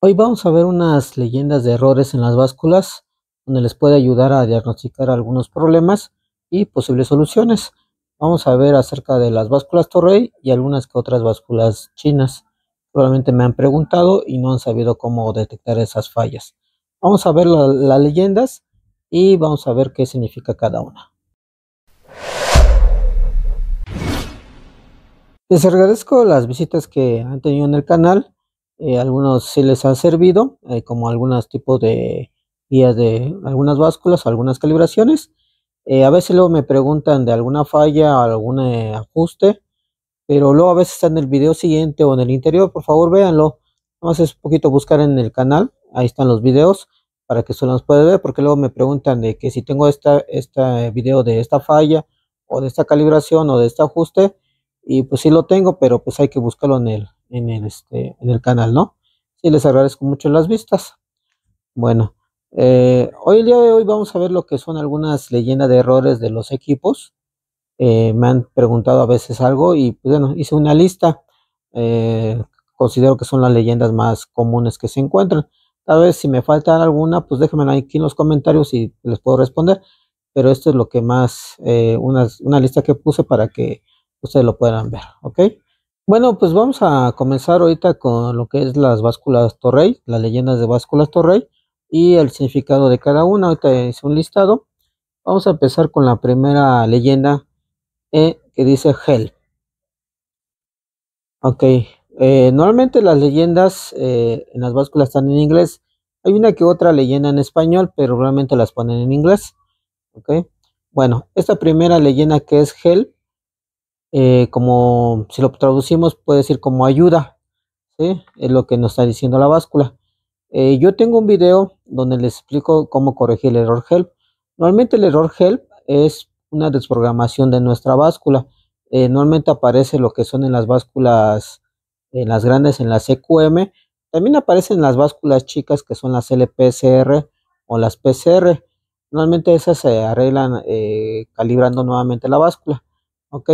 Hoy vamos a ver unas leyendas de errores en las básculas, donde les puede ayudar a diagnosticar algunos problemas y posibles soluciones. Vamos a ver acerca de las básculas Torrey y algunas que otras básculas chinas. Probablemente me han preguntado y no han sabido cómo detectar esas fallas. Vamos a ver las leyendas y vamos a ver qué significa cada una. Les agradezco las visitas que han tenido en el canal eh, algunos sí les ha servido, eh, como algunos tipos de guías de algunas básculas, algunas calibraciones. Eh, a veces luego me preguntan de alguna falla, algún ajuste, pero luego a veces está en el video siguiente o en el interior, por favor véanlo. no es un poquito buscar en el canal, ahí están los videos para que se los pueda ver, porque luego me preguntan de que si tengo esta, este video de esta falla o de esta calibración o de este ajuste, y pues sí lo tengo, pero pues hay que buscarlo en el, en el, este, en el canal, ¿no? Sí, les agradezco mucho las vistas. Bueno, eh, hoy el día de hoy vamos a ver lo que son algunas leyendas de errores de los equipos. Eh, me han preguntado a veces algo y pues, bueno, hice una lista. Eh, considero que son las leyendas más comunes que se encuentran. Tal vez si me falta alguna, pues déjenme aquí en los comentarios y les puedo responder. Pero esto es lo que más, una, lista que puse para que ustedes lo puedan ver, ¿ok? Bueno, pues vamos a comenzar ahorita con lo que es las básculas Torrey, las leyendas de básculas Torrey y el significado de cada una. Ahorita hice un listado. Vamos a empezar con la primera leyenda eh, que dice Hell. Ok, eh, normalmente las leyendas eh, en las básculas están en inglés. Hay una que otra leyenda en español, pero realmente las ponen en inglés. Ok, bueno, esta primera leyenda que es Hell. Eh, como si lo traducimos puede decir como ayuda, ¿sí? es lo que nos está diciendo la báscula. Eh, yo tengo un video donde les explico cómo corregir el error help. Normalmente el error help es una desprogramación de nuestra báscula. Eh, normalmente aparece lo que son en las básculas, en las grandes, en la CQM. E También aparecen las básculas chicas que son las LPCR o las PCR. Normalmente esas se arreglan calibrando nuevamente la báscula. ok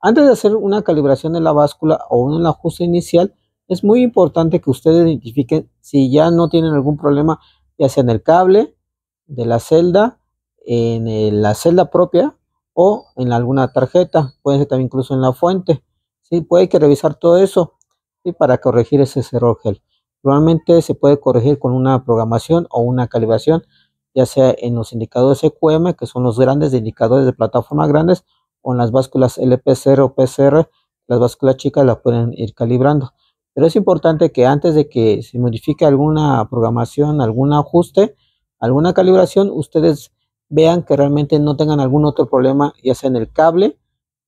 antes de hacer una calibración de la báscula o un ajuste inicial, es muy importante que ustedes identifiquen si ya no tienen algún problema, ya sea en el cable de la celda, en la celda propia o en alguna tarjeta, puede ser también incluso en la fuente. ¿sí? Puede que revisar todo eso y para corregir ese error gel. Normalmente se puede corregir con una programación o una calibración, ya sea en los indicadores EQM, que son los grandes indicadores de plataforma grandes, con las básculas LP0 o PCR, las básculas chicas las pueden ir calibrando. Pero es importante que antes de que se modifique alguna programación, algún ajuste, alguna calibración, ustedes vean que realmente no tengan algún otro problema, ya sea en el cable,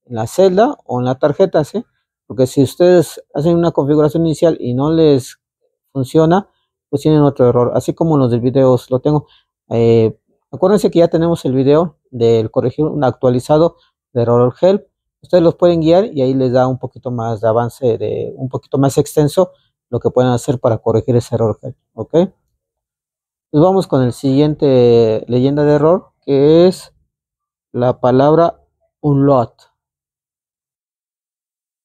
en la celda o en la tarjeta, ¿sí? Porque si ustedes hacen una configuración inicial y no les funciona, pues tienen otro error. Así como los del videos lo tengo. Eh, acuérdense que ya tenemos el video del corregir un actualizado de error Help. Ustedes los pueden guiar y ahí les da un poquito más de avance, de, un poquito más extenso lo que pueden hacer para corregir ese error help. ¿Ok? Pues vamos con el siguiente leyenda de error que es la palabra un lot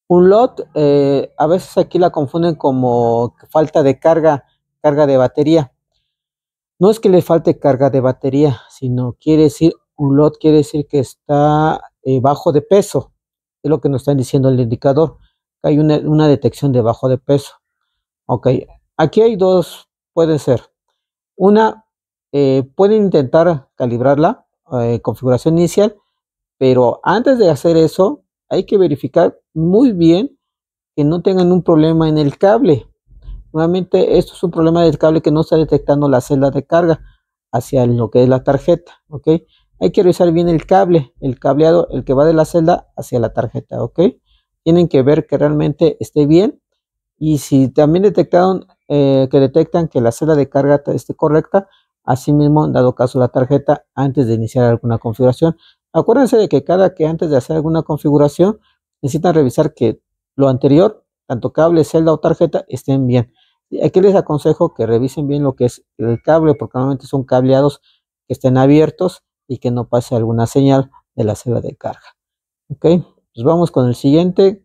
un lot eh, a veces aquí la confunden como falta de carga, carga de batería. No es que le falte carga de batería, sino quiere decir, un lot quiere decir que está eh, bajo de peso. Es lo que nos están diciendo el indicador. Hay una, detección de bajo de peso. Ok, aquí hay dos, pueden ser. Una, eh, pueden intentar calibrar la eh, configuración inicial, pero antes de hacer eso, hay que verificar muy bien que no tengan un problema en el cable. Nuevamente, esto es un problema del cable que no está detectando la celda de carga hacia lo que es la tarjeta, ¿ok? Hay que revisar bien el cable, el cableado, el que va de la celda hacia la tarjeta, ¿ok? Tienen que ver que realmente esté bien. Y si también detectaron, eh, que detectan que la celda de carga esté correcta, asimismo, dado caso la tarjeta, antes de iniciar alguna configuración. Acuérdense de que cada que antes de hacer alguna configuración, necesitan revisar que lo anterior, tanto cable, celda o tarjeta, estén bien. Aquí les aconsejo que revisen bien lo que es el cable, porque normalmente son cableados que estén abiertos y que no pase alguna señal de la celda de carga. Ok, pues vamos con el siguiente,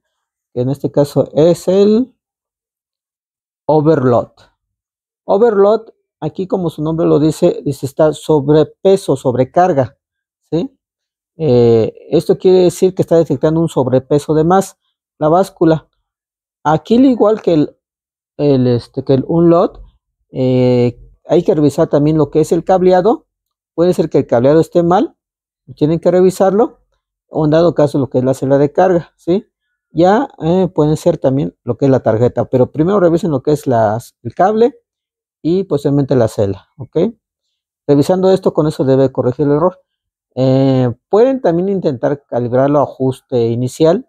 que en este caso es el overload. Overload, aquí como su nombre lo dice, dice está sobrepeso, sobrecarga. ¿sí? Eh, esto quiere decir que está detectando un sobrepeso de más la báscula. Aquí, igual que el, este, que el unload, eh, hay que revisar también lo que es el cableado puede ser que el cableado esté mal, tienen que revisarlo, o en dado caso lo que es la celda de carga, ¿sí? Ya eh, pueden ser también lo que es la tarjeta, pero primero revisen lo que es el cable y posiblemente la celda, ¿ok? Revisando esto, con eso debe corregir el error. Eh, pueden también intentar calibrarlo a ajuste inicial,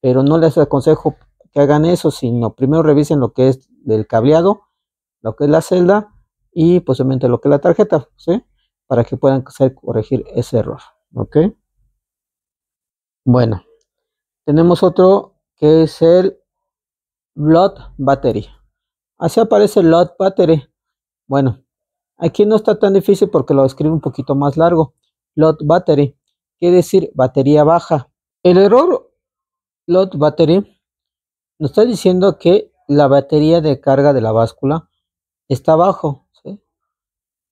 pero no les aconsejo que hagan eso, sino primero revisen lo que es el cableado, lo que es la celda y posiblemente lo que es la tarjeta, ¿sí? para que puedan corregir ese error. ¿Ok? Bueno, tenemos otro que es el load battery. Así aparece el battery. Bueno, aquí no está tan difícil porque lo escribe un poquito más largo. lot battery quiere decir batería baja. El error lot battery nos está diciendo que la batería de carga de la báscula está bajo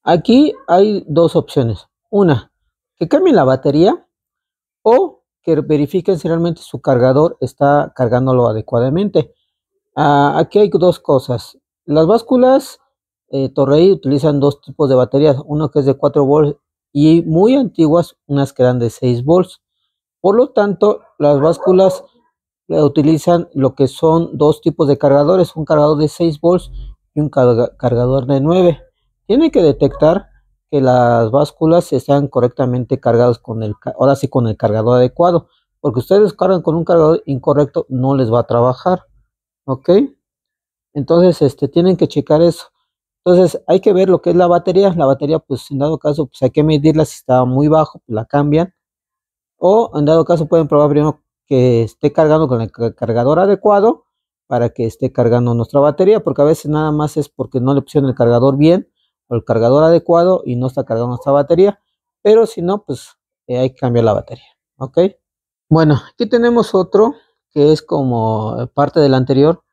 Aquí hay dos opciones. Una, que cambien la batería o que verifiquen si realmente su cargador está cargándolo adecuadamente. Ah, aquí hay dos cosas. Las básculas eh, Torrey utilizan dos tipos de baterías, uno que es de 4 volts y muy antiguas, unas que eran de 6 volts. Por lo tanto, las básculas eh, utilizan lo que son dos tipos de cargadores, un cargador de 6 volts y un cargador de 9. Tiene que detectar que las básculas sean correctamente cargadas con el, ahora sí con el cargador adecuado, porque ustedes cargan con un cargador incorrecto, no les va a trabajar, ¿ok? Entonces, este, tienen que checar eso. Entonces, hay que ver lo que es la batería. La batería, pues, en dado caso, pues hay que medirla. Si está muy bajo, pues, la cambian. O, en dado caso, pueden probar primero que esté cargando con el cargador adecuado para que esté cargando nuestra batería, porque a veces nada más es porque no le pusieron el cargador bien el cargador adecuado y no está cargando esta batería. Pero si no, pues eh, hay que cambiar la batería. ¿Ok? Bueno, aquí tenemos otro que es como parte del anterior,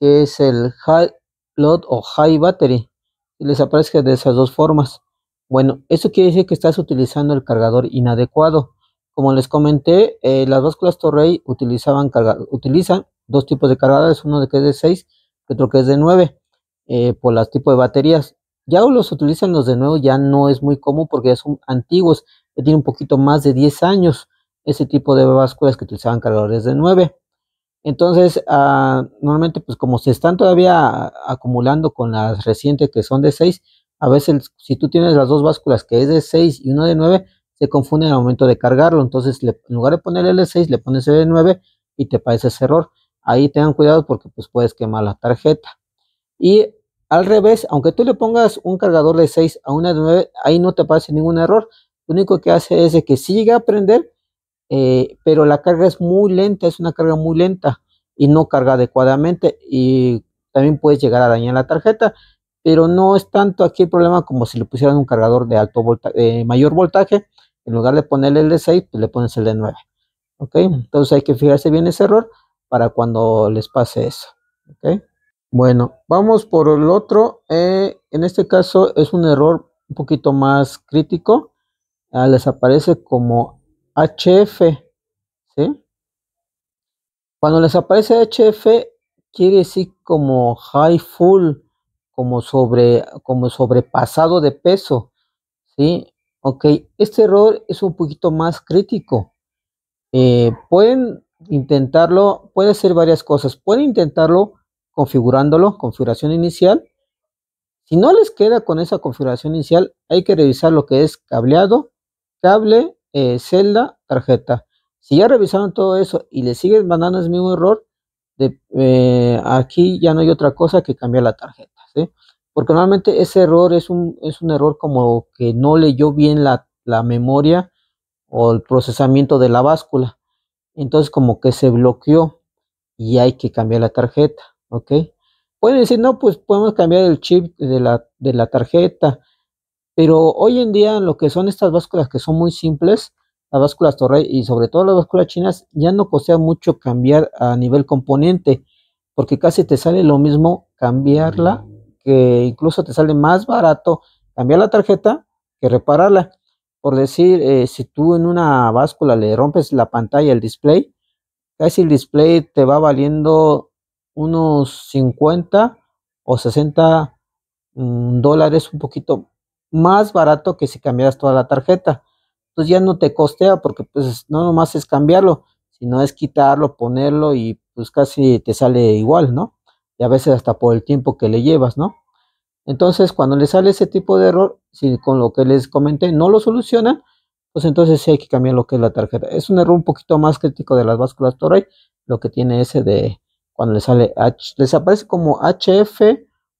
que es el High Load o High Battery. Les aparece de esas dos formas. Bueno, eso quiere decir que estás utilizando el cargador inadecuado. Como les comenté, eh, las básculas Torrey utilizaban utilizan dos tipos de cargadores, uno de que es de 6 otro que es de 9, eh, por los tipos de baterías. Ya los utilizan los de nuevo, ya no es muy común porque ya son antiguos, ya tiene un poquito más de 10 años ese tipo de básculas que utilizaban cargadores de 9. Entonces, ah, normalmente, pues como se están todavía acumulando con las recientes que son de 6, a veces si tú tienes las dos básculas que es de 6 y uno de 9, se confunde al momento de cargarlo. Entonces, en lugar de poner el 6 le pones el 9 y te parece ese error. Ahí tengan cuidado porque pues puedes quemar la tarjeta. Y al revés, aunque tú le pongas un cargador de 6 a una de 9, ahí no te pase ningún error. Lo único que hace es que siga a prender, eh, pero la carga es muy lenta, es una carga muy lenta y no carga adecuadamente y también puedes llegar a dañar la tarjeta. Pero no es tanto aquí el problema como si le pusieran un cargador de alto mayor voltaje. En lugar de ponerle el de 6, pues le pones el de 9. ¿Ok? Entonces hay que fijarse bien ese error para cuando les pase eso. ¿Ok? Bueno, vamos por el otro. Eh, en este caso es un error un poquito más crítico. Ah, les aparece como HF. ¿sí? Cuando les aparece HF, quiere decir como high full, como, sobre, como sobrepasado de peso. ¿sí? Ok, este error es un poquito más crítico. Eh, pueden intentarlo, puede hacer varias cosas. Pueden intentarlo configurándolo, configuración inicial. Si no les queda con esa configuración inicial, hay que revisar lo que es cableado, cable, eh, celda, tarjeta. Si ya revisaron todo eso y le siguen mandando el mismo error, de, eh, aquí ya no hay otra cosa que cambiar la tarjeta, Porque normalmente ese error es un, es un error como que no leyó bien la, la memoria o el procesamiento de la báscula. Entonces como que se bloqueó y hay que cambiar la tarjeta. ¿ok? Pueden decir, no, pues podemos cambiar el chip de la, de la tarjeta, pero hoy en día lo que son estas básculas que son muy simples, las básculas Torrey y sobre todo las básculas chinas, ya no costea mucho cambiar a nivel componente, porque casi te sale lo mismo cambiarla, que incluso te sale más barato cambiar la tarjeta que repararla. Por decir, eh, si tú en una báscula le rompes la pantalla, el display, casi el display te va valiendo unos 50 o 60 mm, dólares, un poquito más barato que si cambiaras toda la tarjeta. Entonces pues, ya no te costea porque pues no nomás es cambiarlo, sino es quitarlo, ponerlo y pues casi te sale igual, ¿no? Y a veces hasta por el tiempo que le llevas, ¿no? Entonces cuando le sale ese tipo de error, si con lo que les comenté no lo solucionan, pues entonces sí hay que cambiar lo que es la tarjeta. Es un error un poquito más crítico de las básculas Toray, lo que tiene ese de, cuando les sale H, les aparece como HF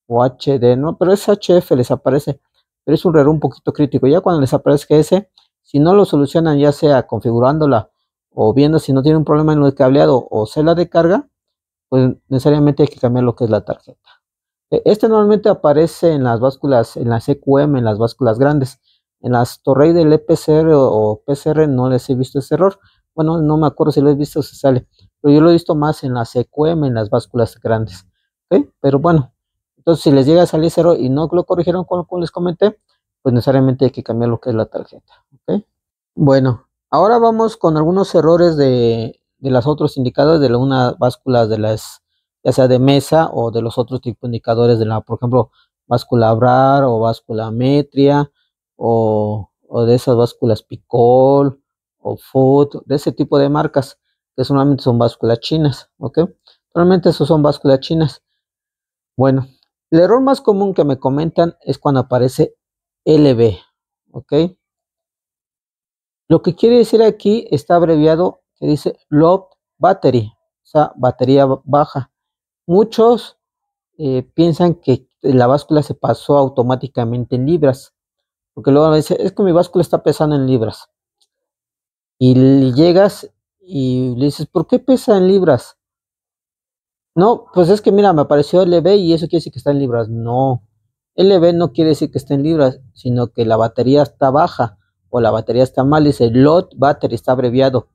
o HD, ¿no? Pero es HF, les aparece, pero es un error un poquito crítico. Ya cuando les aparezca ese, si no lo solucionan, ya sea configurándola o viendo si no tiene un problema en el cableado o celda de carga, pues necesariamente hay que cambiar lo que es la tarjeta. E, este normalmente aparece en las básculas, en las EQM, en las básculas grandes. En las Torrey del EPCR o, PCR no les he visto ese error. Bueno, no me acuerdo si lo he visto o si sale pero yo lo he visto más en la CQM, en las básculas grandes. Pero bueno, entonces si les llega a salir cero y no lo corrigieron como, les comenté, pues necesariamente hay que cambiar lo que es la tarjeta. Bueno, ahora vamos con algunos errores de, de los otros indicadores de una báscula, de las ya sea de mesa o de los otros tipos de indicadores de la, por ejemplo, báscula Brar o báscula Metria o, de esas básculas Picol o Food, de ese tipo de marcas que solamente son básculas chinas, ¿ok? Normalmente eso son básculas chinas. Bueno, el error más común que me comentan es cuando aparece LB, ¿ok? Lo que quiere decir aquí está abreviado que dice low battery, o sea, batería baja. Muchos eh, piensan que la báscula se pasó automáticamente en libras, porque luego me dice, es que mi báscula está pesando en libras. Y llegas y le dices, ¿por qué pesa en libras? No, pues es que mira, me apareció LB y eso quiere decir que está en libras. No, LB no quiere decir que esté en libras, sino que la batería está baja o la batería está mal. Dice lot battery, está abreviado.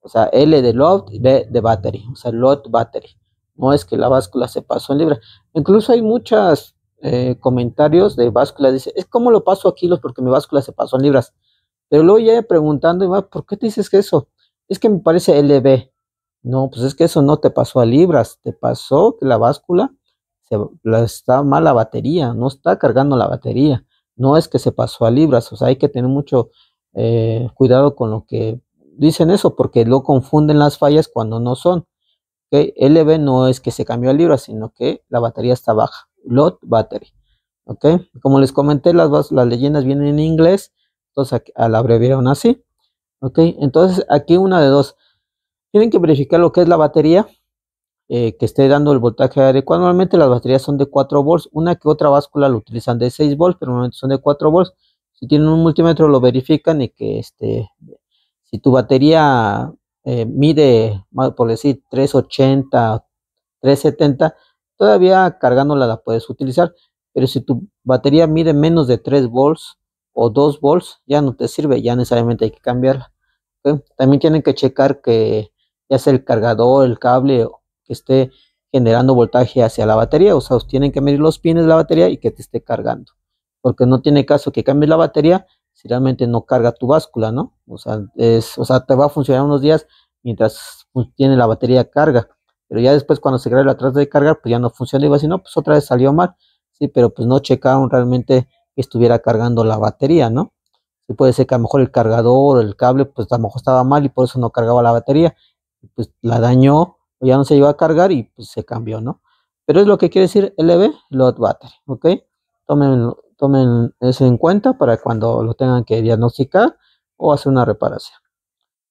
O sea, L de lot, B de battery. O sea, lot battery. No es que la báscula se pasó en libras. Incluso hay muchos eh, comentarios de báscula. Dice, es como lo paso a kilos porque mi báscula se pasó en libras. Pero luego ya preguntando, ¿por qué te dices que eso? es que me parece LB. No, pues es que eso no te pasó a libras, te pasó que la báscula está mala la batería, no está cargando la batería. No es que se pasó a libras, o sea, hay que tener mucho eh, cuidado con lo que dicen eso, porque lo confunden las fallas cuando no son. ¿okay? LB no es que se cambió a libras, sino que la batería está baja. Lot battery. ¿ok? Como les comenté, las, las leyendas vienen en inglés, entonces a, la abreviaron así. Ok, entonces aquí una de dos. Tienen que verificar lo que es la batería, eh, que esté dando el voltaje adecuado. Normalmente las baterías son de 4 volts, una que otra báscula lo utilizan de 6 volts, pero normalmente son de 4 volts. Si tienen un multímetro lo verifican y que este, si tu batería eh, mide, por decir, 380, 370, todavía cargándola la puedes utilizar. Pero si tu batería mide menos de 3 volts o 2 volts, ya no te sirve, ya necesariamente hay que cambiarla. Eh, también tienen que checar que ya sea el cargador, el cable que esté generando voltaje hacia la batería, o sea, tienen que medir los pines de la batería y que te esté cargando, porque no tiene caso que cambies la batería si realmente no carga tu báscula, ¿no? O sea, es, te va a funcionar unos días mientras pues, tiene la batería carga, pero ya después cuando se grabe la trata de cargar, pues ya no funciona y va a decir, no, pues otra vez salió mal, sí, pero pues no checaron realmente que estuviera cargando la batería, ¿no? puede ser que a lo mejor el cargador o el cable, pues a lo mejor estaba mal y por eso no cargaba la batería. Pues la dañó, ya no se iba a cargar y pues se cambió, ¿no? Pero es lo que quiere decir LV, load battery, ¿ok? Tomen, tomen eso en cuenta para cuando lo tengan que diagnosticar o hacer una reparación.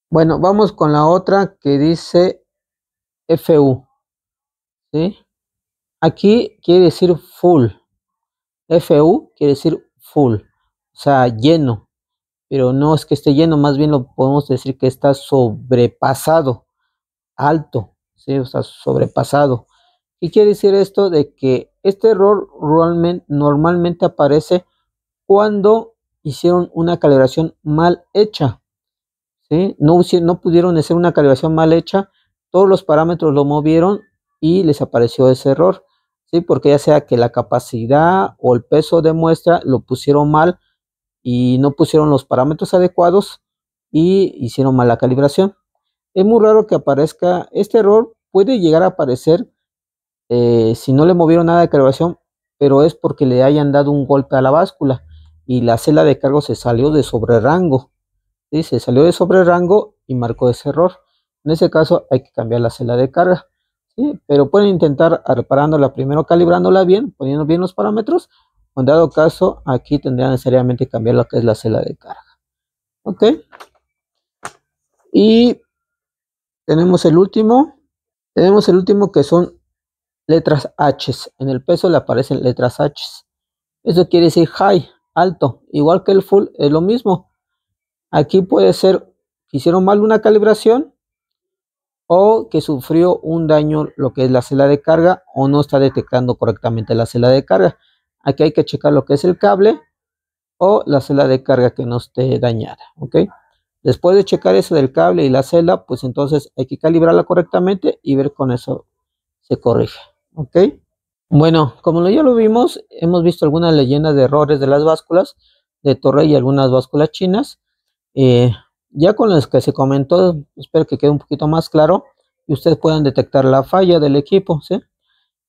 Bueno, vamos con la otra que dice FU, ¿sí? Aquí quiere decir full. FU quiere decir full, o sea, lleno, pero no es que esté lleno, más bien lo podemos decir que está sobrepasado, alto, ¿sí? o sea, sobrepasado. ¿Qué quiere decir esto? De que este error normalmente aparece cuando hicieron una calibración mal hecha. ¿sí? No, no pudieron hacer una calibración mal hecha, todos los parámetros lo movieron y les apareció ese error. ¿sí? Porque ya sea que la capacidad o el peso de muestra lo pusieron mal y no pusieron los parámetros adecuados y hicieron mala calibración. Es muy raro que aparezca este error, puede llegar a aparecer eh, si no le movieron nada de calibración, pero es porque le hayan dado un golpe a la báscula y la celda de cargo se salió de sobre rango. ¿sí? Se salió de sobre rango y marcó ese error. En ese caso hay que cambiar la celda de carga. Pero pueden intentar reparándola primero, calibrándola bien, poniendo bien los parámetros en dado caso, aquí tendría necesariamente cambiar lo que es la celda de carga. Ok. Y tenemos el último. Tenemos el último que son letras H. En el peso le aparecen letras H. Eso quiere decir high, alto. Igual que el full, es lo mismo. Aquí puede ser que hicieron mal una calibración o que sufrió un daño lo que es la celda de carga o no está detectando correctamente la celda de carga. Aquí hay que checar lo que es el cable o la celda de carga que no esté dañada, ¿ok? Después de checar eso del cable y la celda, pues entonces hay que calibrarla correctamente y ver con eso se corrige, ¿ok? Bueno, como ya lo vimos, hemos visto algunas leyendas de errores de las básculas de torre y algunas básculas chinas. Eh, ya con las que se comentó, espero que quede un poquito más claro y ustedes puedan detectar la falla del equipo, ¿sí?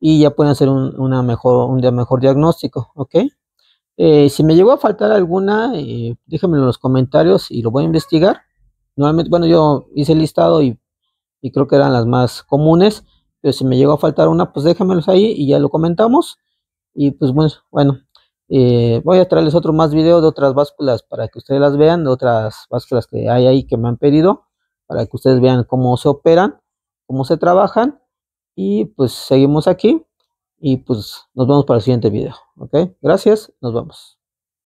y ya pueden hacer un, una mejor, un mejor diagnóstico, ¿ok? Eh, si me llegó a faltar alguna, eh, déjenmelo en los comentarios y lo voy a investigar. Normalmente, bueno, yo hice el listado y, creo que eran las más comunes, pero si me llegó a faltar una, pues déjenmelo ahí y ya lo comentamos. Y pues bueno, bueno eh, voy a traerles otro más video de otras básculas para que ustedes las vean, de otras básculas que hay ahí que me han pedido, para que ustedes vean cómo se operan, cómo se trabajan y pues seguimos aquí y pues nos vamos para el siguiente video. ¿Ok? Gracias, nos vamos